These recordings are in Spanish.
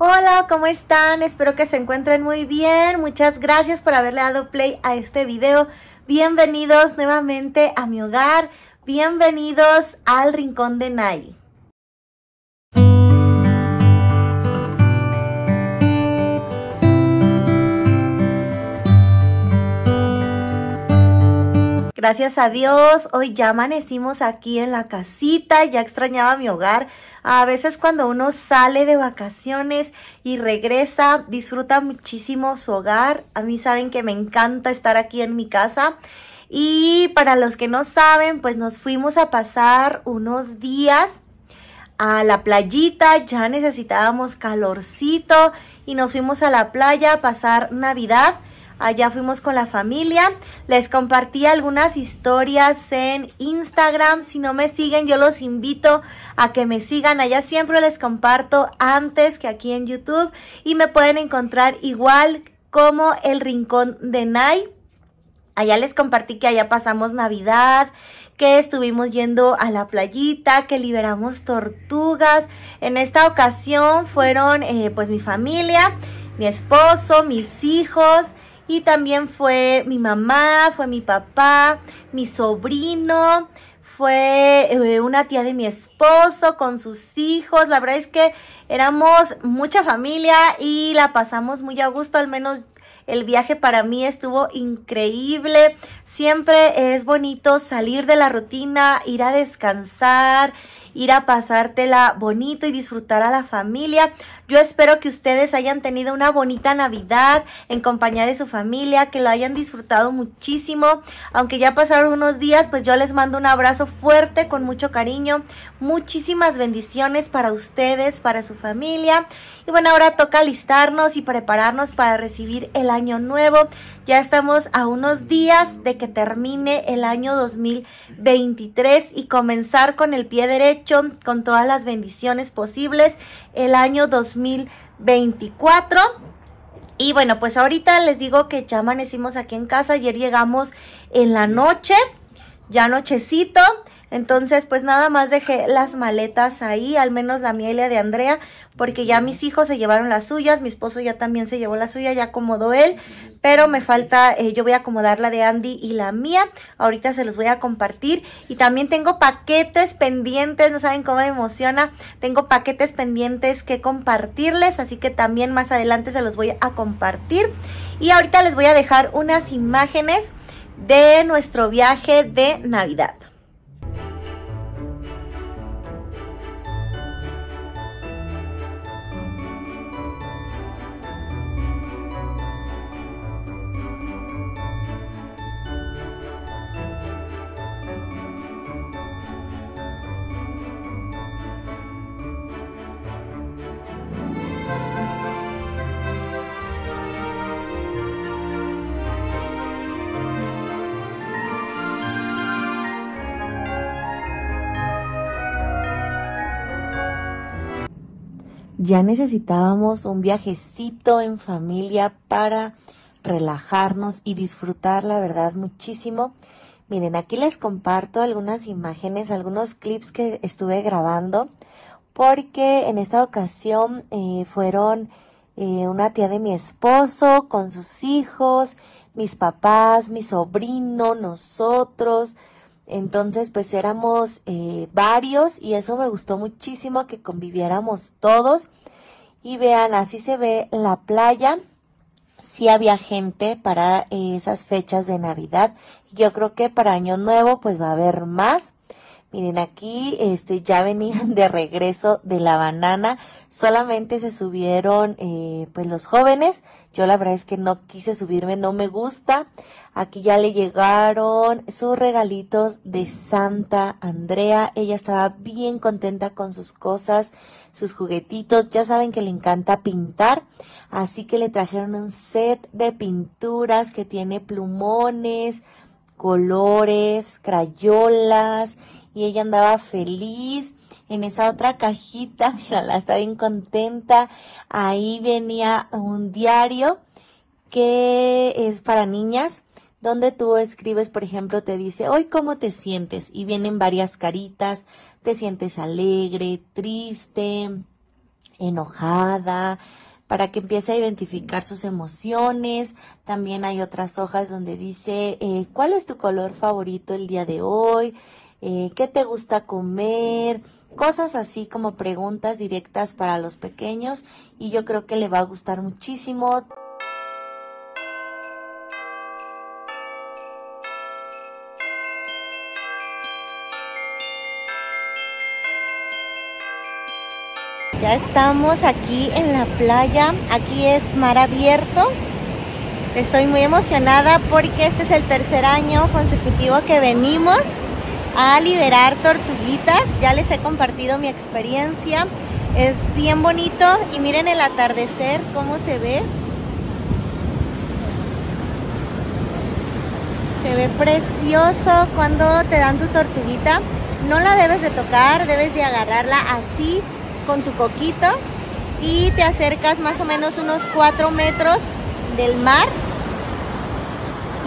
Hola, ¿cómo están? Espero que se encuentren muy bien. Muchas gracias por haberle dado play a este video. Bienvenidos nuevamente a mi hogar. Bienvenidos al Rincón de Nai. Gracias a Dios, hoy ya amanecimos aquí en la casita, ya extrañaba mi hogar. A veces cuando uno sale de vacaciones y regresa, disfruta muchísimo su hogar. A mí saben que me encanta estar aquí en mi casa. Y para los que no saben, pues nos fuimos a pasar unos días a la playita, ya necesitábamos calorcito y nos fuimos a la playa a pasar Navidad. Allá fuimos con la familia. Les compartí algunas historias en Instagram. Si no me siguen, yo los invito a que me sigan. Allá siempre les comparto antes que aquí en YouTube. Y me pueden encontrar igual como el Rincón de Nay. Allá les compartí que allá pasamos Navidad, que estuvimos yendo a la playita, que liberamos tortugas. En esta ocasión fueron eh, pues mi familia, mi esposo, mis hijos y también fue mi mamá, fue mi papá, mi sobrino, fue eh, una tía de mi esposo con sus hijos. La verdad es que éramos mucha familia y la pasamos muy a gusto, al menos el viaje para mí estuvo increíble. Siempre es bonito salir de la rutina, ir a descansar, ir a pasártela bonito y disfrutar a la familia. Yo espero que ustedes hayan tenido una bonita Navidad en compañía de su familia, que lo hayan disfrutado muchísimo. Aunque ya pasaron unos días, pues yo les mando un abrazo fuerte, con mucho cariño. Muchísimas bendiciones para ustedes, para su familia. Y bueno, ahora toca listarnos y prepararnos para recibir el año nuevo. Ya estamos a unos días de que termine el año 2023 y comenzar con el pie derecho, con todas las bendiciones posibles, el año 2024. Y bueno, pues ahorita les digo que ya amanecimos aquí en casa, ayer llegamos en la noche, ya nochecito. Entonces, pues nada más dejé las maletas ahí, al menos la mía y la de Andrea, porque ya mis hijos se llevaron las suyas, mi esposo ya también se llevó la suya, ya acomodó él, pero me falta, eh, yo voy a acomodar la de Andy y la mía, ahorita se los voy a compartir y también tengo paquetes pendientes, no saben cómo me emociona, tengo paquetes pendientes que compartirles, así que también más adelante se los voy a compartir y ahorita les voy a dejar unas imágenes de nuestro viaje de Navidad. ya necesitábamos un viajecito en familia para relajarnos y disfrutar, la verdad, muchísimo. Miren, aquí les comparto algunas imágenes, algunos clips que estuve grabando, porque en esta ocasión eh, fueron eh, una tía de mi esposo con sus hijos, mis papás, mi sobrino, nosotros, entonces, pues éramos eh, varios y eso me gustó muchísimo que conviviéramos todos. Y vean, así se ve la playa. Sí había gente para eh, esas fechas de Navidad. Yo creo que para Año Nuevo pues va a haber más. Miren, aquí este, ya venían de regreso de la banana, solamente se subieron eh, pues los jóvenes, yo la verdad es que no quise subirme, no me gusta. Aquí ya le llegaron sus regalitos de Santa Andrea, ella estaba bien contenta con sus cosas, sus juguetitos, ya saben que le encanta pintar, así que le trajeron un set de pinturas que tiene plumones, colores, crayolas, y ella andaba feliz. En esa otra cajita, la está bien contenta. Ahí venía un diario que es para niñas, donde tú escribes, por ejemplo, te dice, hoy cómo te sientes, y vienen varias caritas, te sientes alegre, triste, enojada, para que empiece a identificar sus emociones. También hay otras hojas donde dice eh, cuál es tu color favorito el día de hoy, eh, qué te gusta comer, cosas así como preguntas directas para los pequeños y yo creo que le va a gustar muchísimo. estamos aquí en la playa. Aquí es mar abierto. Estoy muy emocionada porque este es el tercer año consecutivo que venimos a liberar tortuguitas. Ya les he compartido mi experiencia. Es bien bonito y miren el atardecer, cómo se ve. Se ve precioso cuando te dan tu tortuguita. No la debes de tocar, debes de agarrarla así con tu coquito y te acercas más o menos unos 4 metros del mar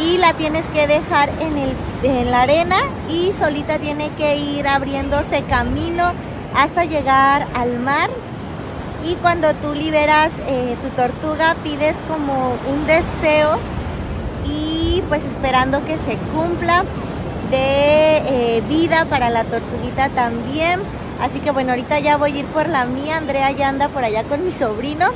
y la tienes que dejar en, el, en la arena y solita tiene que ir abriéndose camino hasta llegar al mar y cuando tú liberas eh, tu tortuga pides como un deseo y pues esperando que se cumpla de eh, vida para la tortuguita también Así que bueno, ahorita ya voy a ir por la mía. Andrea ya anda por allá con mi sobrino.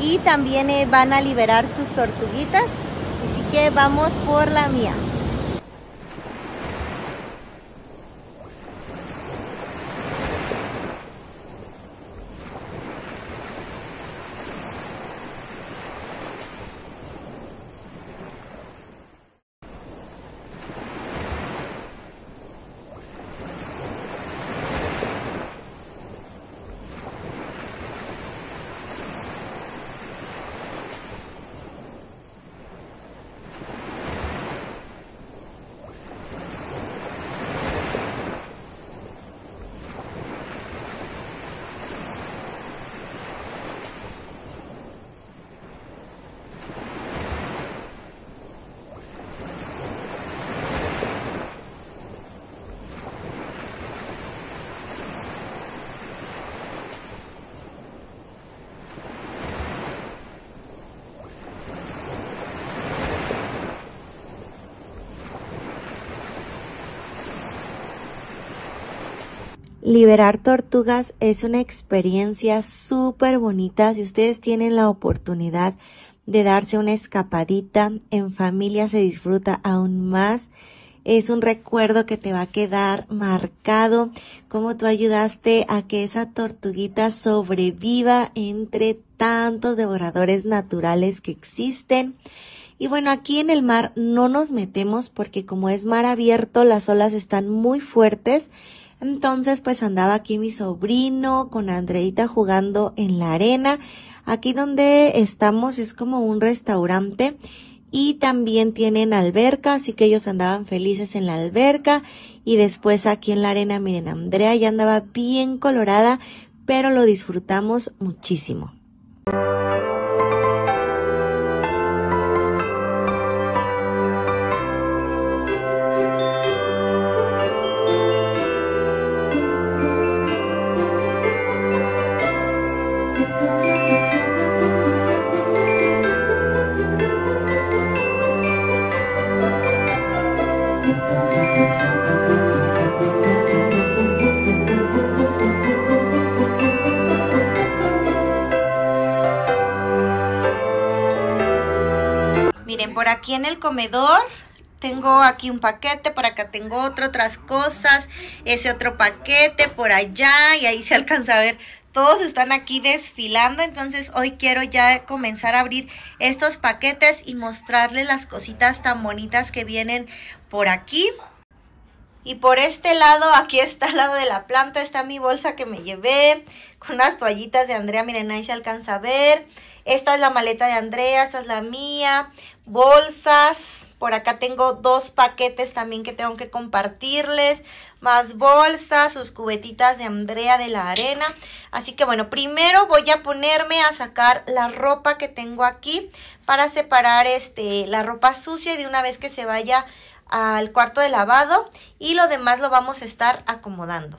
Y también eh, van a liberar sus tortuguitas. Así que vamos por la mía. Liberar tortugas es una experiencia súper bonita. Si ustedes tienen la oportunidad de darse una escapadita en familia, se disfruta aún más. Es un recuerdo que te va a quedar marcado, cómo tú ayudaste a que esa tortuguita sobreviva entre tantos devoradores naturales que existen. Y bueno, aquí en el mar no nos metemos porque como es mar abierto, las olas están muy fuertes entonces, pues andaba aquí mi sobrino con Andreita jugando en la arena. Aquí donde estamos es como un restaurante y también tienen alberca, así que ellos andaban felices en la alberca y después aquí en la arena, miren, Andrea ya andaba bien colorada, pero lo disfrutamos muchísimo. aquí en el comedor tengo aquí un paquete, para acá tengo otro, otras cosas, ese otro paquete por allá y ahí se alcanza a ver. Todos están aquí desfilando, entonces hoy quiero ya comenzar a abrir estos paquetes y mostrarles las cositas tan bonitas que vienen por aquí. Y por este lado, aquí está al lado de la planta, está mi bolsa que me llevé con unas toallitas de Andrea, miren ahí se alcanza a ver. Esta es la maleta de Andrea, esta es la mía, bolsas. Por acá tengo dos paquetes también que tengo que compartirles. Más bolsas, sus cubetitas de Andrea de la Arena. Así que bueno, primero voy a ponerme a sacar la ropa que tengo aquí para separar este, la ropa sucia de una vez que se vaya al cuarto de lavado y lo demás lo vamos a estar acomodando.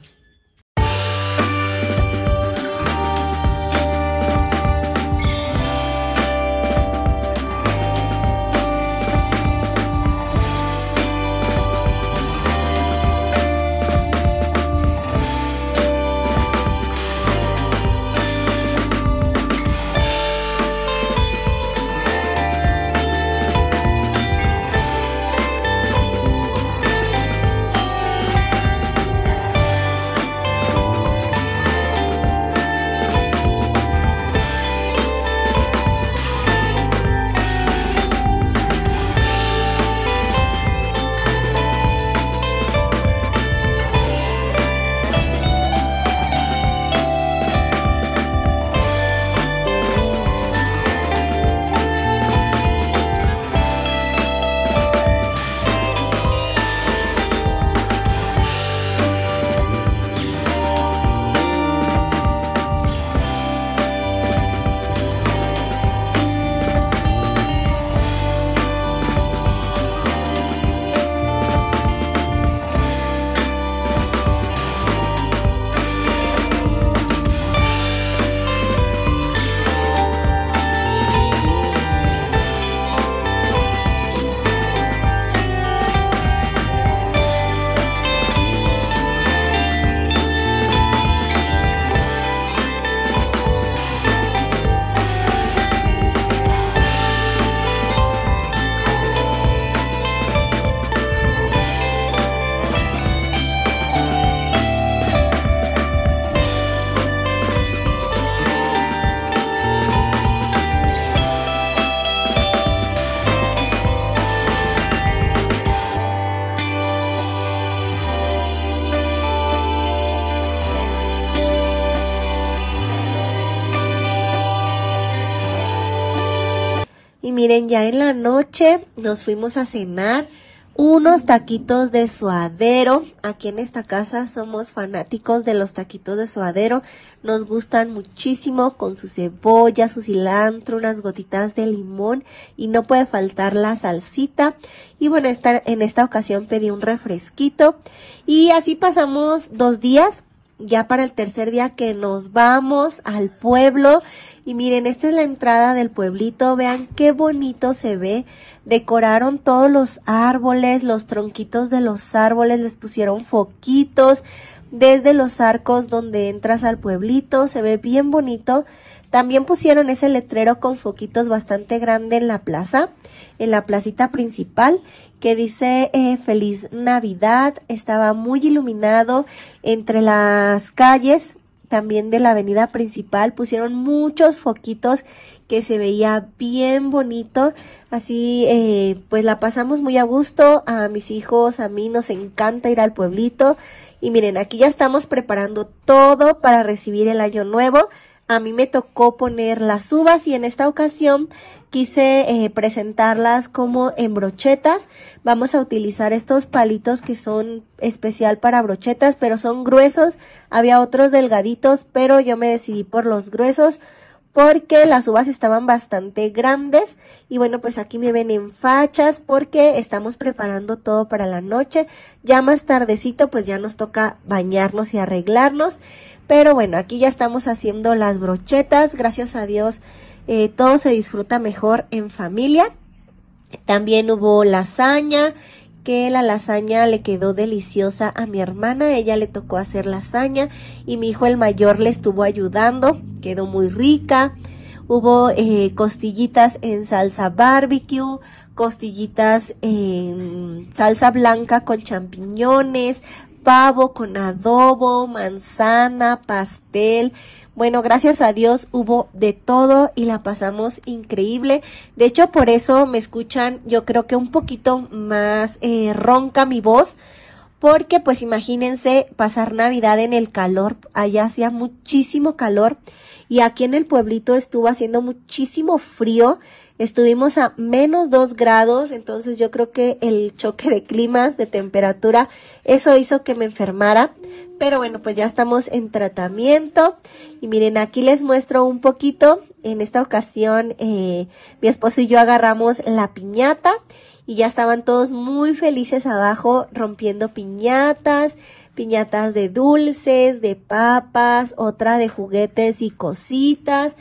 miren, ya en la noche nos fuimos a cenar unos taquitos de suadero. Aquí en esta casa somos fanáticos de los taquitos de suadero. Nos gustan muchísimo con su cebolla, su cilantro, unas gotitas de limón y no puede faltar la salsita. Y bueno, en esta ocasión pedí un refresquito y así pasamos dos días ya para el tercer día que nos vamos al pueblo. Y miren, esta es la entrada del pueblito, vean qué bonito se ve. Decoraron todos los árboles, los tronquitos de los árboles, les pusieron foquitos desde los arcos donde entras al pueblito, se ve bien bonito. También pusieron ese letrero con foquitos bastante grande en la plaza, en la placita principal, que dice eh, Feliz Navidad. Estaba muy iluminado entre las calles, también de la avenida principal. Pusieron muchos foquitos que se veía bien bonito. Así, eh, pues la pasamos muy a gusto. A mis hijos, a mí nos encanta ir al pueblito. Y miren, aquí ya estamos preparando todo para recibir el año nuevo a mí me tocó poner las uvas y en esta ocasión quise eh, presentarlas como en brochetas. Vamos a utilizar estos palitos que son especial para brochetas, pero son gruesos. Había otros delgaditos, pero yo me decidí por los gruesos porque las uvas estaban bastante grandes y bueno pues aquí me ven en fachas porque estamos preparando todo para la noche ya más tardecito pues ya nos toca bañarnos y arreglarnos pero bueno aquí ya estamos haciendo las brochetas gracias a Dios eh, todo se disfruta mejor en familia también hubo lasaña que la lasaña le quedó deliciosa a mi hermana, ella le tocó hacer lasaña y mi hijo el mayor le estuvo ayudando, quedó muy rica. Hubo eh, costillitas en salsa barbecue, costillitas en salsa blanca con champiñones, pavo con adobo, manzana, pastel. Bueno, gracias a Dios hubo de todo y la pasamos increíble. De hecho, por eso me escuchan yo creo que un poquito más eh, ronca mi voz. Porque pues imagínense pasar Navidad en el calor. Allá hacía muchísimo calor. Y aquí en el pueblito estuvo haciendo muchísimo frío. Estuvimos a menos 2 grados, entonces yo creo que el choque de climas, de temperatura, eso hizo que me enfermara. Pero bueno, pues ya estamos en tratamiento. Y miren, aquí les muestro un poquito. En esta ocasión, eh, mi esposo y yo agarramos la piñata y ya estaban todos muy felices abajo rompiendo piñatas, piñatas de dulces, de papas, otra de juguetes y cositas.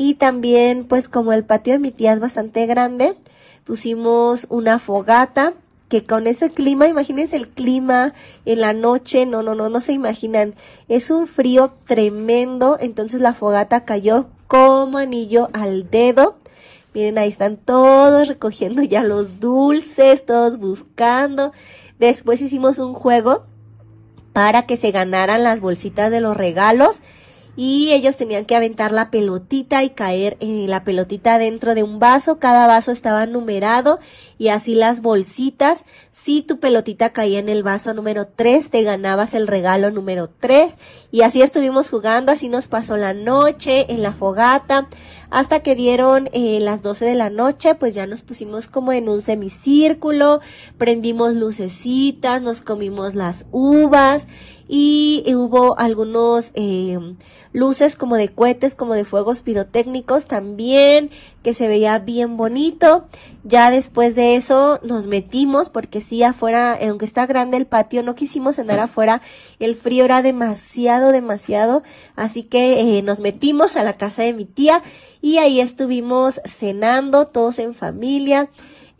Y también, pues como el patio de mi tía es bastante grande, pusimos una fogata que con ese clima, imagínense el clima en la noche, no, no, no, no se imaginan. Es un frío tremendo, entonces la fogata cayó como anillo al dedo. Miren, ahí están todos recogiendo ya los dulces, todos buscando. Después hicimos un juego para que se ganaran las bolsitas de los regalos y ellos tenían que aventar la pelotita y caer en la pelotita dentro de un vaso. Cada vaso estaba numerado y así las bolsitas. Si tu pelotita caía en el vaso número 3, te ganabas el regalo número 3. Y así estuvimos jugando, así nos pasó la noche en la fogata hasta que dieron eh, las 12 de la noche, pues ya nos pusimos como en un semicírculo, prendimos lucecitas, nos comimos las uvas y eh, hubo algunos eh, luces como de cohetes, como de fuegos pirotécnicos también, que se veía bien bonito. Ya después de eso nos metimos porque si afuera, aunque está grande el patio, no quisimos cenar afuera. El frío era demasiado, demasiado. Así que eh, nos metimos a la casa de mi tía y ahí estuvimos cenando todos en familia.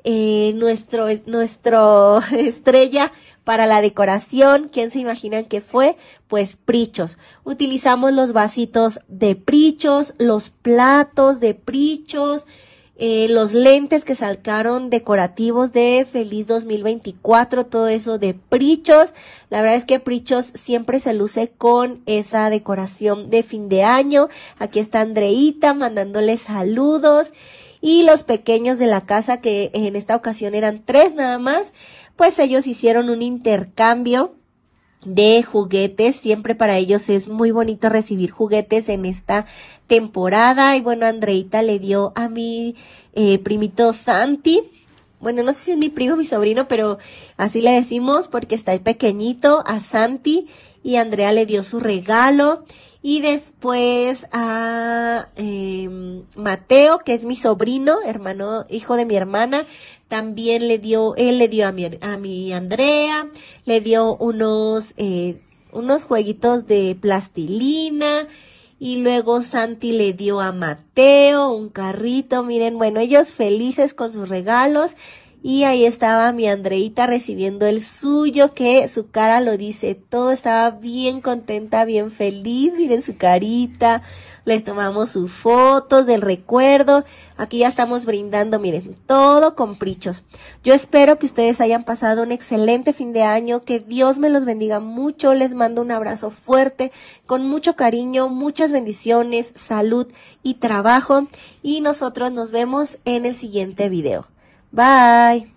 Eh, nuestro, nuestro estrella para la decoración, ¿quién se imaginan que fue? Pues prichos. Utilizamos los vasitos de prichos, los platos de prichos, eh, los lentes que salcaron decorativos de Feliz 2024, todo eso de Prichos. La verdad es que Prichos siempre se luce con esa decoración de fin de año. Aquí está Andreita mandándole saludos. Y los pequeños de la casa, que en esta ocasión eran tres nada más, pues ellos hicieron un intercambio de juguetes. Siempre para ellos es muy bonito recibir juguetes en esta temporada. Y bueno, Andreita le dio a mi eh, primito Santi. Bueno, no sé si es mi primo o mi sobrino, pero así le decimos porque está pequeñito a Santi y Andrea le dio su regalo y después a ah, em, Mateo, que es mi sobrino, hermano, hijo de mi hermana. También le dio, él le dio a mi, a mi Andrea, le dio unos, eh, unos jueguitos de plastilina. Y luego Santi le dio a Mateo un carrito. Miren, bueno, ellos felices con sus regalos. Y ahí estaba mi Andreita recibiendo el suyo, que su cara lo dice todo, estaba bien contenta, bien feliz, miren su carita, les tomamos sus fotos del recuerdo, aquí ya estamos brindando, miren, todo con prichos. Yo espero que ustedes hayan pasado un excelente fin de año, que Dios me los bendiga mucho, les mando un abrazo fuerte, con mucho cariño, muchas bendiciones, salud y trabajo, y nosotros nos vemos en el siguiente video. Bye.